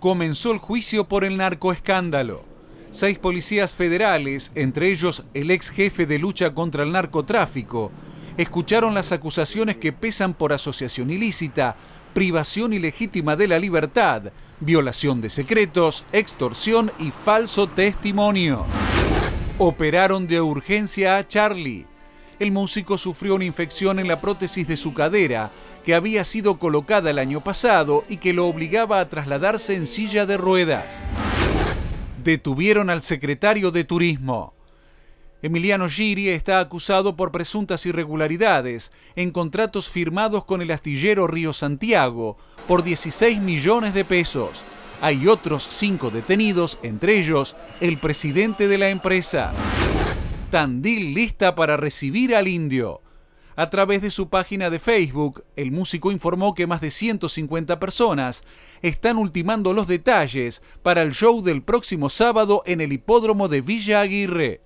comenzó el juicio por el narcoescándalo. Seis policías federales, entre ellos el ex jefe de lucha contra el narcotráfico, escucharon las acusaciones que pesan por asociación ilícita, privación ilegítima de la libertad, violación de secretos, extorsión y falso testimonio. Operaron de urgencia a Charlie, el músico sufrió una infección en la prótesis de su cadera, que había sido colocada el año pasado y que lo obligaba a trasladarse en silla de ruedas. Detuvieron al secretario de Turismo. Emiliano Giri está acusado por presuntas irregularidades en contratos firmados con el astillero Río Santiago por 16 millones de pesos. Hay otros cinco detenidos, entre ellos el presidente de la empresa. Tandil lista para recibir al indio. A través de su página de Facebook, el músico informó que más de 150 personas están ultimando los detalles para el show del próximo sábado en el hipódromo de Villa Aguirre.